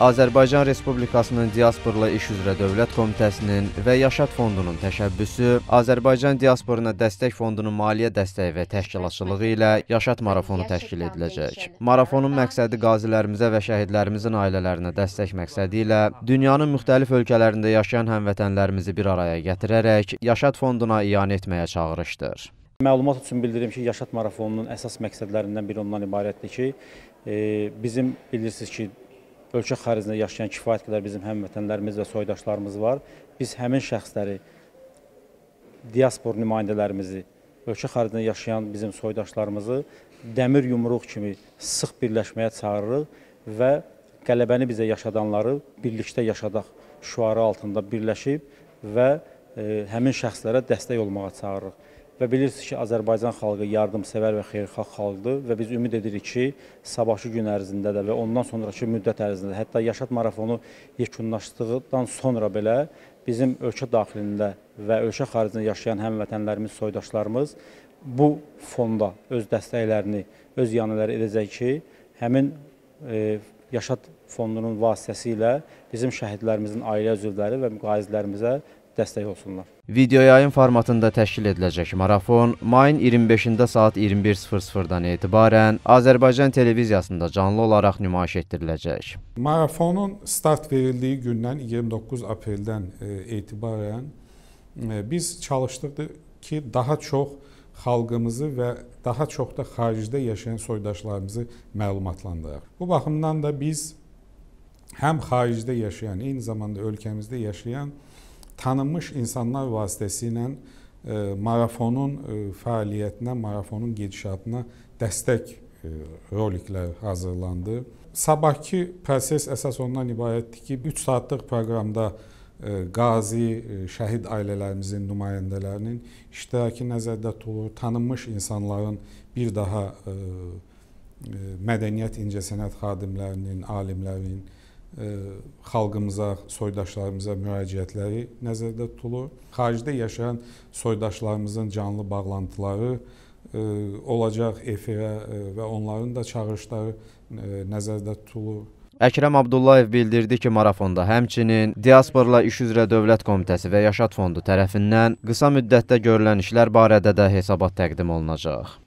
Azərbaycan Respublikasının Diasporla İş üzrə Dövlət Komitəsinin və Yaşad Fondunun təşəbbüsü Azərbaycan Diasporuna Dəstək Fondunun maliyyə dəstəyi və təşkilatçılığı ilə Yaşad marafonu təşkil ediləcək. Marafonun məqsədi qazilərimizə və şəhidlərimizin ailələrinə dəstək məqsədi ilə dünyanın müxtəlif ölkələrində yaşayan həmvətənlərimizi bir araya gətirərək Yaşad Fonduna iyanə etməyə çağırışdır. Məlumat üçün bildirim ki, Yaşad marafonunun əsas məqsədlərindən biri ondan ibarətdir ki, e, bizim bilirsiniz ki, ölkə xaricində yaşayan kifayət qədər bizim həmvətənlərimiz və soydaşlarımız var. Biz həmin şəxsləri, diaspor nümayəndələrimizi, ölkə xaricində yaşayan bizim soydaşlarımızı dəmir yumruq kimi sıx birləşməyə çağırırıq və qələbəni bizə yaşadanları birlikdə yaşadaq şüarı altında birləşib və e, həmin şəxslərə dəstək olmağa çağırırıq və bilirsiniz ki, Azərbaycan xalqı yardımsevər və xeyirxah xalqdır və biz ümid edirik ki, sabahki gün ərzində də və ondan sonraki müddət ərzində, hətta yaşat marafonu yekunlaşdıqdan sonra belə bizim ölkə daxilində və ölkə xaricində yaşayan həmvətənlərimiz, soydaşlarımız bu fonda öz dəstəklərini, öz yanıları edəcək ki, həmin e, yaşat fondunun vasitəsilə bizim şəhidlərimizin ailə üzvləri və müqazilərimizə dəstək olsunlar. Video yayım formatında təşkil ediləcək marafon mayın 25-də saat 21:00-dan etibarən Azərbaycan televiziyasında canlı olaraq nümayiş etdiriləcək. Marafonun start verildiyi gündən 29 apreldən e, etibarən e, biz çalışdıq ki, daha çox xalqımızı və daha çox da xaricdə yaşayan soydaşlarımızı məlumatlandıraq. Bu baxımdan da biz həm xaricdə yaşayan, eyni zamanda ölkəmizdə yaşayan tanınmış insanlar vasitəsilə e, marafonun e, fəaliyyətinə, marafonun gedişatına dəstək e, roliklər hazırlandı. Sabahki proses əsas ondan ibarətdir ki, 3 saatlıq proqramda qazi, şəhid ailələrimizin nümayəndələrinin iştirakı nəzərdə tutulur. Tanınmış insanların bir daha mədəniyyət incəsənət xadimlərinin, alimlərinin xalqımıza, soydaşlarımıza müraciətləri nəzərdə tutulur. Xaricdə yaşayan soydaşlarımızın canlı bağlantıları e, olacaq efirə e, və onların da çağırışları e, nəzərdə tutulur. Əkrəm Abdullayev bildirdi ki, marafonda həmçinin Diasporla İş üzrə Dövlət Komitəsi və Yaşad Fondu tərəfindən qısa müddətdə görülən işlər barədə də hesabat təqdim olunacaq.